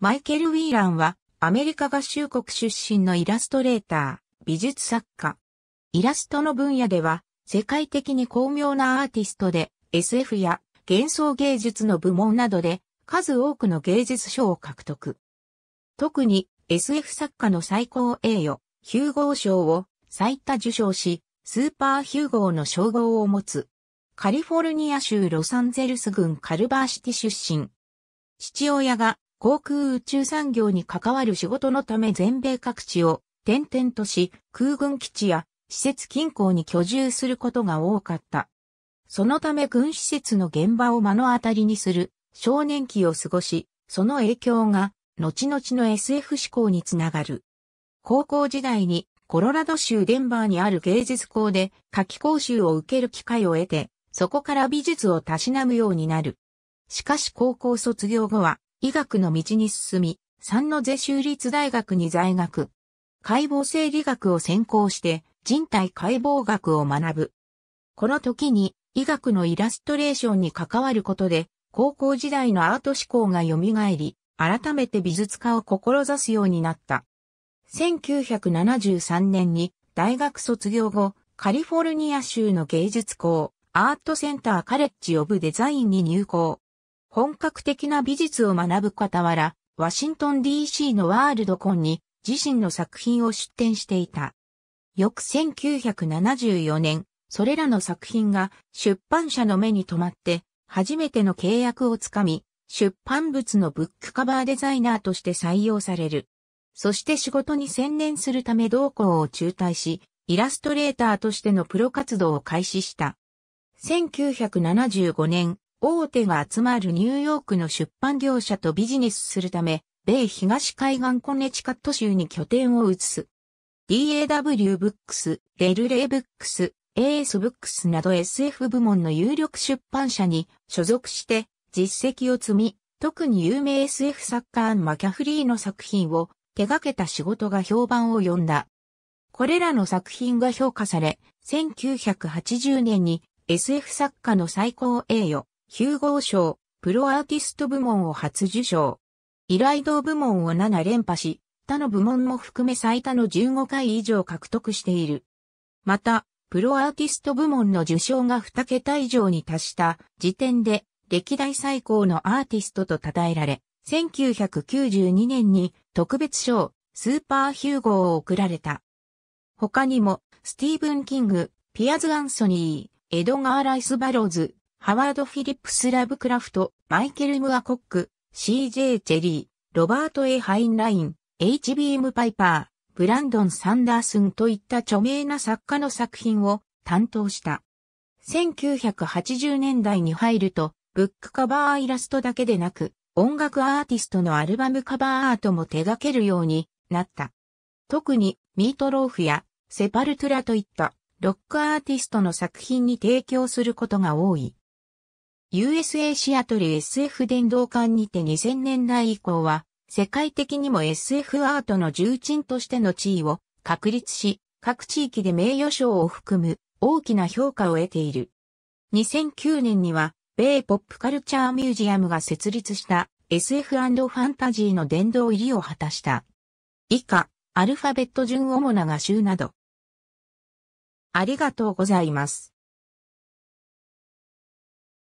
マイケル・ウィーランは、アメリカ合衆国出身のイラストレーター、美術作家。イラストの分野では、世界的に巧妙なアーティストで、SF や幻想芸術の部門などで、数多くの芸術賞を獲得。特に、SF 作家の最高栄誉、ヒューゴー賞を最多受賞し、スーパーヒューゴーの称号を持つ。カリフォルニア州ロサンゼルス郡カルバーシティ出身。父親が航空宇宙産業に関わる仕事のため全米各地を転々とし、空軍基地や施設近郊に居住することが多かった。そのため軍施設の現場を目の当たりにする少年期を過ごし、その影響が後々の SF 思考につながる。高校時代にコロラド州デンバーにある芸術校で夏季講習を受ける機会を得て、そこから美術をたしなむようになる。しかし高校卒業後は医学の道に進み、三ノ瀬州立大学に在学。解剖生理学を専攻して人体解剖学を学ぶ。この時に医学のイラストレーションに関わることで高校時代のアート思考が蘇り、改めて美術家を志すようになった。1973年に大学卒業後、カリフォルニア州の芸術校、アートセンターカレッジオブデザインに入校。本格的な美術を学ぶ傍ら、ワシントン DC のワールドコンに自身の作品を出展していた。翌1974年、それらの作品が出版社の目に留まって、初めての契約をつかみ、出版物のブックカバーデザイナーとして採用される。そして仕事に専念するため同行を中退し、イラストレーターとしてのプロ活動を開始した。1975年、大手が集まるニューヨークの出版業者とビジネスするため、米東海岸コネチカット州に拠点を移す。DAW ブックス、レルレイブックス、AS ブックスなど SF 部門の有力出版社に所属して実績を積み、特に有名 SF 作家アン・マキャフリーの作品を手掛けた仕事が評判を呼んだ。これらの作品が評価され、1980年に SF 作家の最高栄誉、ヒューゴー賞、プロアーティスト部門を初受賞。依頼同部門を7連覇し、他の部門も含め最多の15回以上獲得している。また、プロアーティスト部門の受賞が2桁以上に達した時点で、歴代最高のアーティストと称えられ、1992年に特別賞、スーパーヒューゴーを贈られた。他にも、スティーブン・キング、ピアズ・アンソニー、エドガー・ライス・バローズ、ハワード・フィリップス・ラブクラフト、マイケル・ムアコック、CJ・ チェリー、ロバート・ A・ ハインライン、HBM・ パイパー、ブランドン・サンダースンといった著名な作家の作品を担当した。1980年代に入ると、ブックカバーイラストだけでなく、音楽アーティストのアルバムカバーアートも手掛けるようになった。特に、ミートローフやセパルトゥラといったロックアーティストの作品に提供することが多い。USA シアトル SF 電動館にて2000年代以降は、世界的にも SF アートの重鎮としての地位を確立し、各地域で名誉賞を含む大きな評価を得ている。2009年には、米ポップカルチャーミュージアムが設立した SF& ファンタジーの殿堂入りを果たした。以下、アルファベット順主な画集など。ありがとうございます。